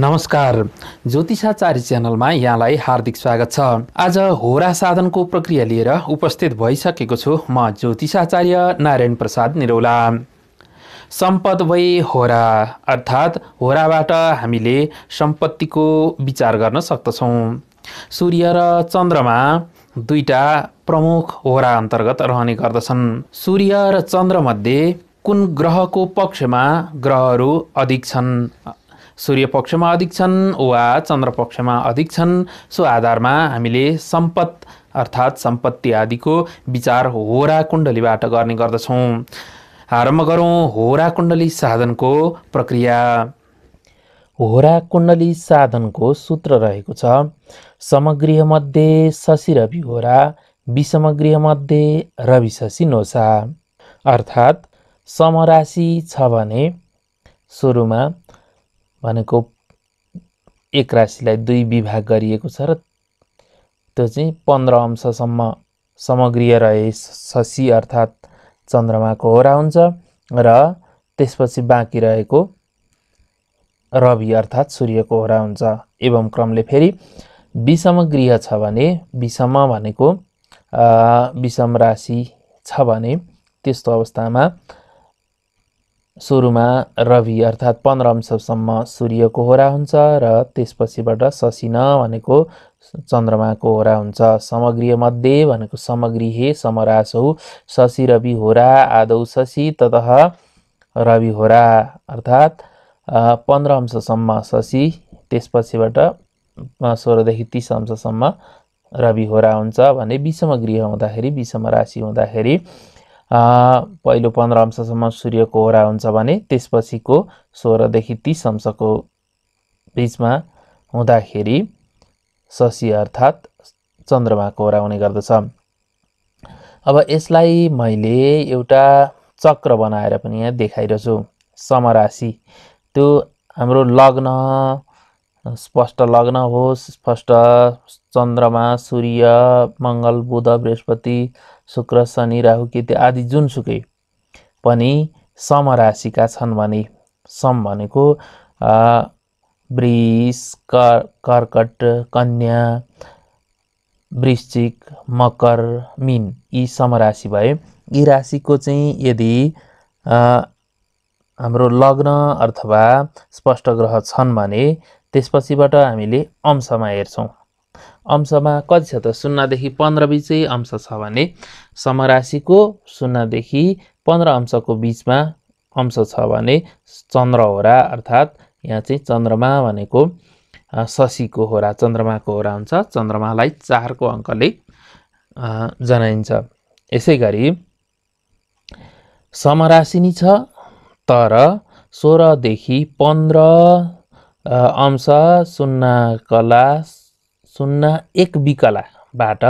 नमस्कार ज्योतिषाचार्य च्यानलमा यहाँलाई हार्दिक स्वागत छ आज होरा साधनको प्रक्रिया लिएर उपस्थित भइसकेको छु म ज्योतिषाचार्य नारायण प्रसाद निरौला सम्पद भई होरा अर्थात् होराबाट हामीले सम्पत्तिको विचार गर्न सक्दछौँ सूर्य र चन्द्रमा दुईटा प्रमुख होरा अन्तर्गत रहने गर्दछन् सूर्य र चन्द्रमध्ये कुन ग्रहको पक्षमा ग्रहहरू अधिक छन् सूर्य पक्षमा अधिक छन् वा चन्द्र पक्षमा अधिक छन् सो आधारमा हामीले सम्पत् अर्थात् सम्पत्ति आदिको विचार होरा कुण्डलीबाट गर्ने गर्दछौँ आरम्भ गरौँ होरा कुण्डली साधनको प्रक्रिया होरा कुण्डली साधनको सूत्र रहेको छ समगृहमध्ये शशि रवि होरा विषमगृहमध्ये रवि शशि नोसा अर्थात् समराशि छ भने सुरुमा भनेको एक राशिलाई दुई विभाग गरिएको छ र त्यो चाहिँ पन्ध्र अंशसम्म समग्रीय रहे शशि अर्थात् चन्द्रमाको होरा हुन्छ र त्यसपछि बाँकी रहेको रवि अर्थात् सूर्यको होरा हुन्छ एवं क्रमले फेरि विषम गृह छ भने विषम भनेको विषम राशि छ भने त्यस्तो अवस्थामा सुरुमा रवि अर्थात् पन्ध्र अंशसम्म सूर्यको होरा हुन्छ र त्यसपछिबाट ससिन भनेको चन्द्रमाको होरा हुन्छ समग्रीय मध्ये भनेको समगृहे हो शशि रवि होरा आदौ शशि तत रवि होरा अर्थात् पन्ध्र अंशसम्म शशि त्यसपछिबाट सोह्रदेखि तिस अंशसम्म रवि होरा हुन्छ भने विषम गृह हुँदाखेरि विषम राशि हुँदाखेरि पहिलो पन्ध्र अंशसम्म सूर्यको होरा हुन्छ भने त्यसपछिको सोह्रदेखि तिस अंशको बिचमा हुँदाखेरि शशि अर्थात् चन्द्रमाको ओह्रा हुने गर्दछ अब यसलाई मैले एउटा चक्र बनाएर पनि यहाँ देखाइरहेछु समराशि त्यो हाम्रो लग्न स्पष्ट लग्न होस् स्पष्ट चन्द्रमा सूर्य मङ्गल बुध बृहस्पति शुक्र शनि राहु केतु आदि जुनसुकै पनि राशिका छन् भने सम भनेको वृष कर्कट कन्या वृश्चिक मकर मिन यी समराशि भए यी राशिको चाहिँ यदि हाम्रो लग्न अथवा स्पष्ट ग्रह छन् भने त्यसपछिबाट हामीले अंशमा हेर्छौँ अंशमा कति छ त शून्यदेखि पन्ध्र बिचै अंश छ भने समराशिको शून्यदेखि पन्ध्र अंशको बिचमा अंश छ भने चन्द्र होरा अर्थात् यहाँ चाहिँ चन्द्रमा भनेको शशीको होरा चन्द्रमाको होरा हुन्छ चन्द्रमालाई चारको अङ्कले जनाइन्छ यसै गरी समराशि छ तर सोह्रदेखि पन्ध्र अंश सुन्ना कला शून्य एक विकलाबाट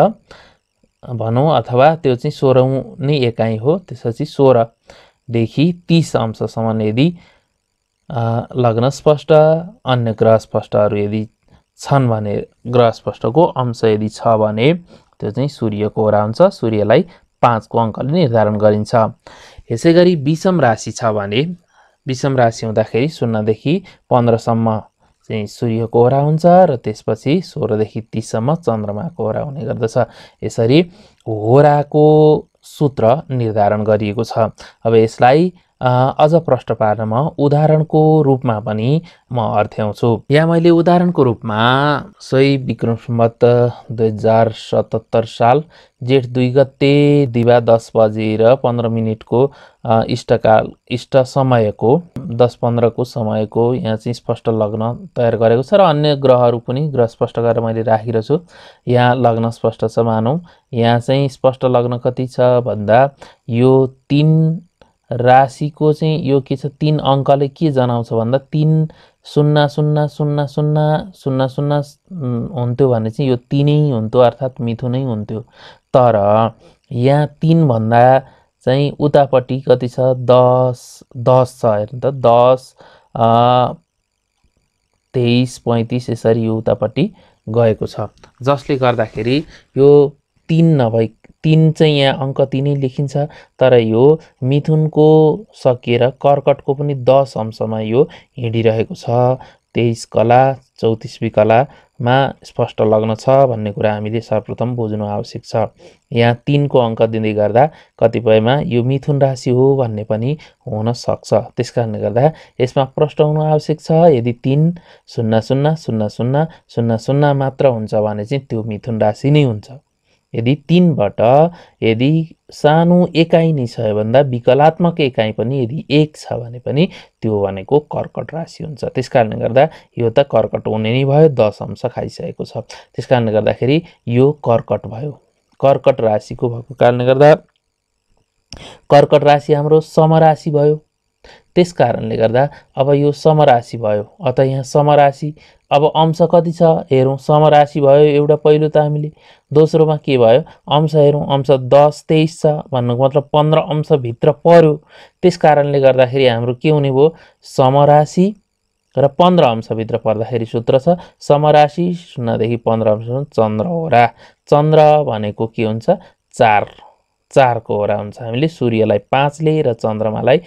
भनौँ अथवा त्यो चाहिँ सोह्रौँ नै एकाइ हो त्यसपछि सोह्रदेखि तिस अंशसम्म यदि लग्न स्पष्ट अन्य ग्रह स्पष्टहरू यदि छन् भने ग्रह स्पष्टको अंश यदि छ भने त्यो चाहिँ सूर्यको ओरा हुन्छ सूर्यलाई पाँचको अङ्कले निर्धारण गरिन्छ यसै गरी विषम राशि छ भने विषम राशि हुँदाखेरि शून्यदेखि पन्ध्रसम्म चाहिँ सूर्यको ओरा हुन्छ र त्यसपछि सोह्रदेखि तिससम्म चन्द्रमाको ओरा हुने गर्दछ यसरी होराको सूत्र निर्धारण गरिएको छ अब यसलाई अझ प्रष्ट पार्न म उदाहरणको रूपमा पनि म अर्थ्याउँछु यहाँ मैले उदाहरणको रूपमा सोही विक्रम सम्बत दुई हजार सतहत्तर साल जेठ दुई गते दिवा दस बजेर पन्ध्र मिनटको इष्टकाल इष्ट समयको दस पन्ध्रको समयको यहाँ चाहिँ स्पष्ट लग्न तयार गरेको छ र अन्य ग्रहहरू पनि ग्रह स्पष्ट गरेर मैले राखेको छु यहाँ लग्न स्पष्ट छ मानौँ यहाँ चाहिँ स्पष्ट लग्न कति छ भन्दा यो तिन राशिको चाहिँ यो के छ तिन अङ्कले के जनाउँछ भन्दा तिन शून्य शून्य शून्य शून्य शून्य शून्य हुन्थ्यो भने चाहिँ यो तिनै हुन्थ्यो अर्थात् मिथुनै हुन्थ्यो तर यहाँ तिनभन्दा चाहिँ उतापट्टि कति छ दस दस छ हेर्नु त दस तेइस पैँतिस यसरी यो उतापट्टि गएको छ जसले गर्दाखेरि यो तिन नभई तिन चाहिँ यहाँ अङ्क तिनै लेखिन्छ तर यो मिथुनको सकिएर कर्कटको पनि दस अंशमा यो हिँडिरहेको छ तेइस कला चौतिसवी कलामा स्पष्ट लग्न छ भन्ने कुरा हामीले सर्वप्रथम बुझ्नु आवश्यक छ यहाँ तिनको अङ्क दिँदै गर्दा कतिपयमा यो मिथुन राशि हो भन्ने पनि हुन सक्छ त्यस कारणले गर्दा यसमा प्रश्न हुनु आवश्यक छ यदि तिन शून्य शून्य शून्य शून्य शून्य शून्य मात्र हुन्छ भने चाहिँ त्यो मिथुन राशि नै हुन्छ यदि तिनबाट यदि सानो एकाइ नै छ भन्दा विकलात्मक एकाइ पनि यदि एक छ भने पनि त्यो भनेको कर्कट राशि हुन्छ त्यस कारणले गर्दा यो त कर्कट हुने नै भयो दश अंश खाइसकेको छ त्यस कारणले गर्दाखेरि यो कर्कट भयो कर्कट राशिको भएको कारणले गर्दा कर्कट राशि हाम्रो सम राशि भयो त्यस कारणले गर्दा अब यो समराशि भयो अत यहाँ समराशि अब अंश कति छ हेरौँ समराशि भयो एउटा पहिलो त हामीले दोस्रोमा के भयो अंश हेरौँ अंश दस तेइस छ भन्नुको मतलब पन्ध्र अंशभित्र पर्यो त्यस कारणले गर्दाखेरि हाम्रो के हुने भयो समराशि र पन्ध्र अंशभित्र पर्दाखेरि सूत्र छ समराशि शून्यदेखि पन्ध्र अंश चन्द्र होरा चन्द्र भनेको के हुन्छ चार चारको होरा हुन्छ हामीले सूर्यलाई पाँचले र चन्द्रमालाई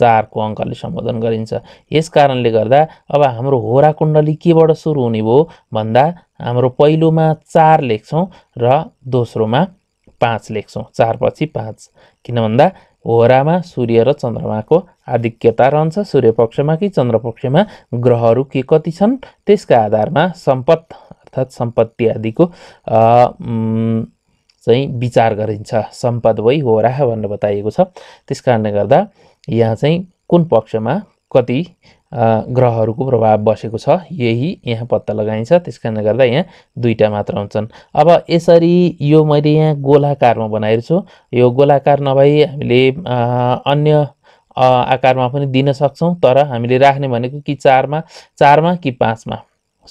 चारको अङ्कले सम्बोधन गरिन्छ यस कारणले गर्दा अब हाम्रो होरा कुण्डली केबाट सुरु हुने भयो भन्दा हाम्रो पहिलोमा चार लेख्छौँ र दोस्रोमा पाँच लेख्छौँ चारपछि पाँच किन भन्दा होरामा सूर्य र चन्द्रमाको आधिक्यता रहन्छ सूर्य पक्षमा कि चन्द्र पक्षमा ग्रहहरू के कति छन् त्यसका आधारमा सम्पद अर्थात् सम्पत्ति आदिको चाहिँ विचार गरिन्छ सम्पद वै हो राह भनेर बताइएको छ त्यस कारणले गर्दा यहाँ चाहिँ कुन पक्षमा कति ग्रहहरूको प्रभाव बसेको छ यही यहाँ पत्ता लगाइन्छ त्यस कारणले गर्दा यहाँ दुईवटा मात्र हुन्छन् अब यसरी यो मैले यहाँ गोलाकारमा बनाएको छु यो गोलाकार नभई हामीले अन्य आकारमा पनि दिन सक्छौँ तर हामीले राख्ने भनेको कि चारमा चारमा कि पाँचमा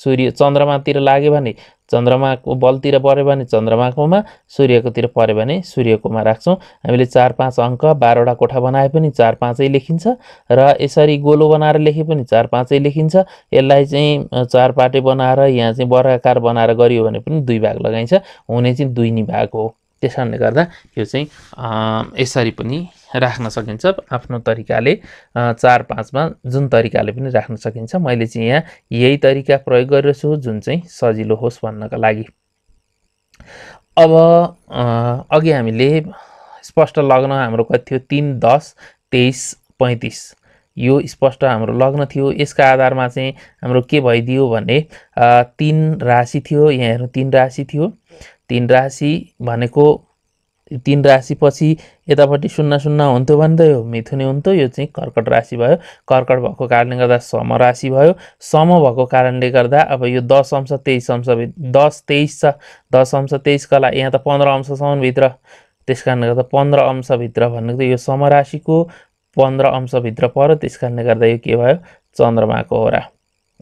सूर्य चन्द्रमातिर लाग्यो भने चन्द्रमाको बलतिर पऱ्यो भने चन्द्रमाकोमा सूर्यकोतिर पऱ्यो भने सूर्यकोमा राख्छौँ हामीले चार पाँच अङ्क बाह्रवटा कोठा बनाए पनि चार पाँचै लेखिन्छ र यसरी गोलो बनाएर लेखे पनि चार पाँचै लेखिन्छ यसलाई चाहिँ चार पाटे बनाएर यहाँ चाहिँ वर्गाकार बनाएर गरियो भने पनि दुई भाग लगाइन्छ हुने चाहिँ दुई नि भाग हो त्यस कारणले गर्दा यो चाहिँ यसरी पनि राख्न सकिन्छ आफ्नो तरिकाले चार पाँचमा जुन तरिकाले पनि राख्न सकिन्छ मैले चाहिँ यहाँ यही तरिका प्रयोग गरिरहेछु जुन चाहिँ सजिलो होस् भन्नका लागि अब अघि हामीले स्पष्ट लग्न हाम्रो कति थियो तिन दस तेइस पैँतिस यो स्पष्ट हाम्रो लग्न थियो यसका आधारमा चाहिँ हाम्रो के भइदियो भने तिन राशि थियो यहाँ हेर्नु तिन राशि थियो तिन राशि भनेको तिन राशिपछि यतापट्टि शून्य शून्य हुन्थ्यो भने त यो मिथुने हुन्थ्यो यो चाहिँ कर्कट राशि भयो कर्कट भएको कारणले गर्दा सम राशि भयो सम भएको कारणले गर्दा अब यो दस अंश तेइस अंश दस तेइस छ दस अंश तेइस कला यहाँ त पन्ध्र अंशसम्मभित्र त्यस कारणले गर्दा पन्ध्र अंशभित्र भनेको यो सम राशिको पन्ध्र अंशभित्र पऱ्यो त्यस कारणले गर्दा यो के भयो चन्द्रमाको होरा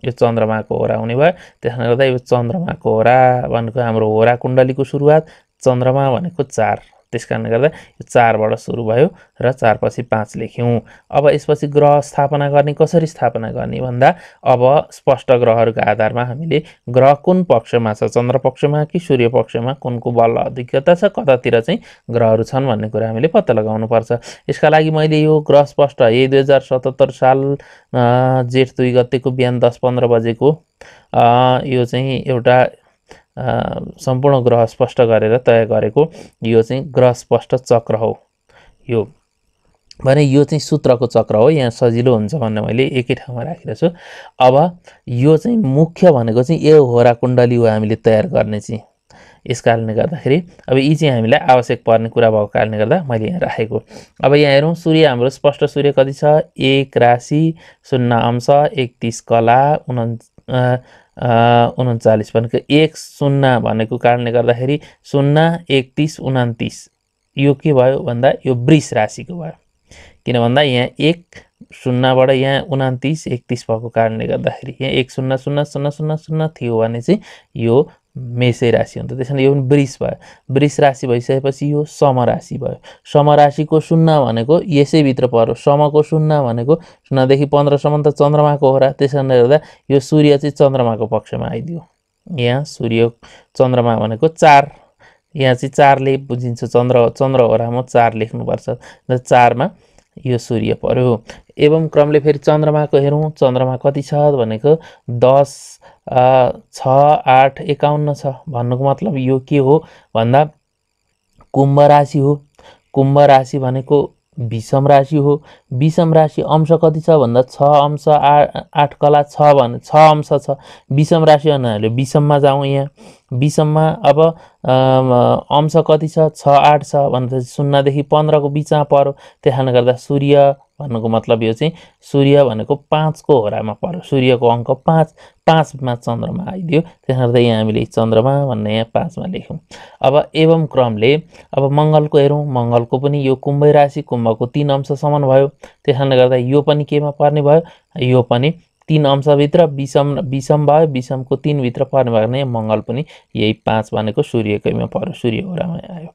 यो चन्द्रमाको होरा हुने भयो त्यस कारणले गर्दा यो चन्द्रमाको होरा भनेको हाम्रो होरा कुण्डलीको सुरुवात चन्द्रमा भनेको चार त्यस कारणले गर्दा यो चारबाट सुरु भयो र चारपछि पाँच लेख्यौँ अब यसपछि ग्रह स्थापना गर्ने कसरी स्थापना गर्ने भन्दा अब स्पष्ट ग्रहहरूको आधारमा हामीले ग्रह कुन पक्षमा छ चन्द्र पक्षमा कि सूर्य पक्षमा कुनको बल अधिकता छ कतातिर चाहिँ ग्रहहरू छन् भन्ने कुरा हामीले पत्ता लगाउनुपर्छ यसका लागि मैले यो ग्रह स्पष्ट यही दुई हजार सतहत्तर साल जेठ दुई गतेको बिहान दस पन्ध्र बजेको यो चाहिँ एउटा सम्पूर्ण ग्रह स्पष्ट गरेर तय गरेको यो चाहिँ ग्रह स्पष्ट चक्र हो यो भने यो चाहिँ सूत्रको चक्र हो यहाँ सजिलो हुन्छ भनेर मैले एकै ठाउँमा राखेको छु अब यो चाहिँ मुख्य भनेको चाहिँ यो होरा कुण्डली हो हामीले तयार गर्ने चाहिँ यस कारणले गर्दाखेरि अब यी चाहिँ हामीलाई आवश्यक पर्ने कुरा भएको कारणले गर्दा मैले यहाँ राखेको अब यहाँ हेरौँ सूर्य हाम्रो स्पष्ट सूर्य कति छ एक राशि शून्य अंश एकतिस कला उन उन्चालिस भनेको एक शून्य भनेको कारणले गर्दाखेरि शून्य एकतिस उनातिस यो के भयो भन्दा यो वृष राशिको भयो किन भन्दा यहाँ एक शून्यबाट यहाँ उनातिस एकतिस भएको कारणले गर्दाखेरि यहाँ एक शून्य शून्य शून्य शून्य शून्य थियो भने चाहिँ यो मेष राशि हुन्छ त्यसैले यो वृष भयो वृष राशि भइसकेपछि यो सम समराशि भयो सम राशिको शून्य भनेको यसैभित्र पर्यो समको शून्य भनेको शून्यदेखि पन्ध्रसम्म त चन्द्रमाको हो र कारणले गर्दा यो सूर्य चाहिँ चन्द्रमाको पक्षमा आइदियो यहाँ सूर्य चन्द्रमा भनेको चार यहाँ चाहिँ चारले बुझिन्छ चन्द्र चन्द्र होरामा चार लेख्नुपर्छ र चारमा यो सूर्य पर्यो एवं क्रमले फेरि चन्द्रमाको हेरौँ चन्द्रमा कति छ भनेको दस छ आठ एकाउन्न छ भन्नुको मतलब यो के हो भन्दा कुम्भ राशि हो कुम्भ राशि भनेको विषम राशि हो विषम राशि अंश कति छ भन्दा छ अंश आ आठ कला छ भने छ अंश छ विषम राशि हुनाहरूले विषममा जाउँ यहाँ विषममा अब अंश कति छ छ आठ छ भनेपछि शून्यदेखि पन्ध्रको बिचमा पऱ्यो त्यही कारणले गर्दा सूर्य भन्नुको मतलब यो चाहिँ सूर्य भनेको पाँचको होरामा पऱ्यो सूर्यको अङ्क पाँच पाँचमा चन्द्रमा आइदियो त्यस गर्दा यहाँ हामीले चन्द्रमा भन्ने यहाँ पाँचमा लेख्यौँ अब एवं क्रमले अब मङ्गलको हेरौँ मङ्गलको पनि यो कुम्भ राशि कुम्भको तिन अंशसम्म भयो त्यस गर्दा यो पनि केमा पर्ने भयो यो पनि तिन अंशभित्र विषम विषम भयो विषमको तिनभित्र पर्ने भयो भने मङ्गल पनि यही पाँच भनेको सूर्यकैमा पर्यो सूर्य होरामा आयो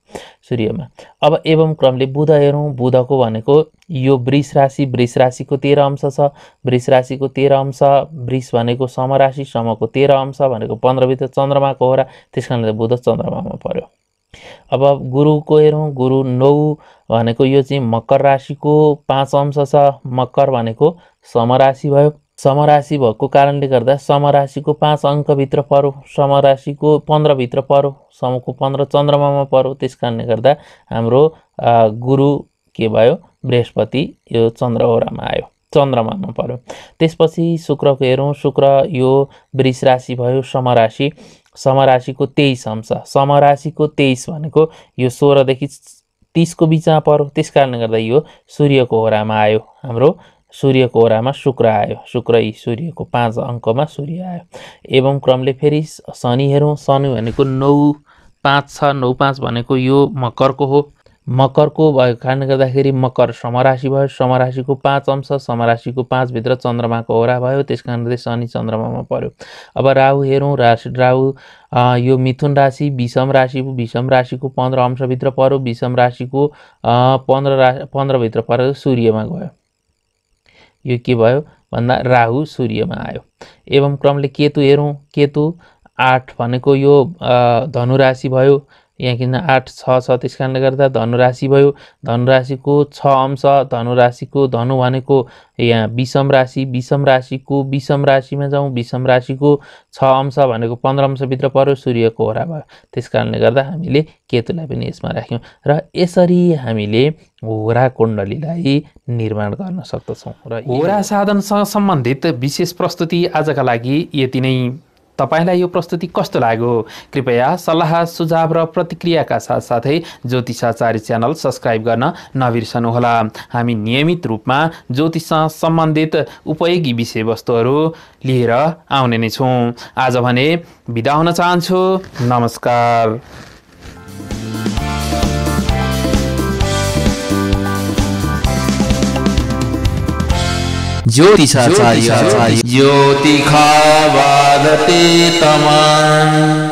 सूर्यमा अब एवं क्रमले बुध हेरौँ बुधको भनेको यो वृष राशि वृष राशिको तेह्र अंश छ वृष राशिको तेह्र अंश वृष भनेको सम राशि समको तेह्र अंश भनेको पन्ध्रभित्र चन्द्रमाको होरा त्यस कारणले बुध चन्द्रमामा पर्यो अब गुरुको हेरौँ गुरु नौ भनेको यो चाहिँ मकर राशिको पाँच अंश छ मकर भनेको समराशि भयो समराशि भएको कारणले गर्दा समराशिको पाँच अङ्कभित्र परौँ समराशिको पन्ध्रभित्र परौँ समको पन्ध्र चन्द्रमामा पऱ्यो त्यस कारणले गर्दा हाम्रो गुरु के भयो बृहस्पति यो चन्द्रवरामा आयो चन्द्रमामा पऱ्यो त्यसपछि शुक्रको हेरौँ शुक्र यो वृष राशि भयो समराशि समराशिको तेइस अंश समराशिको तेइस भनेको यो सोह्रदेखि तिसको बिचमा पर्यो त्यस कारणले गर्दा यो सूर्यको ओरामा आयो हाम्रो सूर्यको ओह्रामा शुक्र आयो शुक्र यी सूर्यको पाँच अङ्कमा सूर्य आयो एवं क्रमले फेरि शनि हेरौँ शनि भनेको नौ पाँच छ नौ पाँच भनेको यो मकरको हो मकरको भएको कारणले गर्दाखेरि मकर समराशि भयो समराशिको पाँच अंश समराशिको पाँचभित्र चन्द्रमाको ओरा भयो त्यस कारणले शनि चन्द्रमामा पर्यो अब राहु हेरौँ राशि राहु यो मिथुन राशि विषम राशि विषम राशिको पन्ध्र अंशभित्र पर्यो विषम राशिको पन्ध्र रा पन्ध्रभित्र परेर सूर्यमा गयो यो के भयो भन्दा राहु सूर्यमा आयो एवं क्रमले केतु हेरौँ केतु आठ भनेको यो धनु राशि भयो यहाँ किन आठ छ छ त्यस कारणले गर्दा धनुराशि भयो धनुराशिको छ अंश धनुराशिको धनु भनेको यहाँ विषम राशि विषम राशिको विषम राशिमा जाउँ विषम राशिको छ अंश भनेको पन्ध्र अंशभित्र पऱ्यो सूर्यको ओरा भयो त्यस कारणले गर्दा हामीले केतुलाई पनि यसमा राख्यौँ र यसरी हामीले होरा कुण्डलीलाई निर्माण गर्न सक्दछौँ र होरा साधनसँग सम्बन्धित विशेष प्रस्तुति आजका लागि यति नै तपाईँलाई यो प्रस्तुति कस्तो लाग्यो कृपया सल्लाह सुझाव र प्रतिक्रियाका साथसाथै ज्योतिषाचार्य च्यानल सब्सक्राइब गर्न नबिर्सनुहोला हामी नियमित रूपमा ज्योतिषसँग सम्बन्धित उपयोगी विषयवस्तुहरू लिएर आउने नै छौँ आज भने बिदा हुन चाहन्छु नमस्कार ज्योतिषाचार्य ज्योति खावा तमा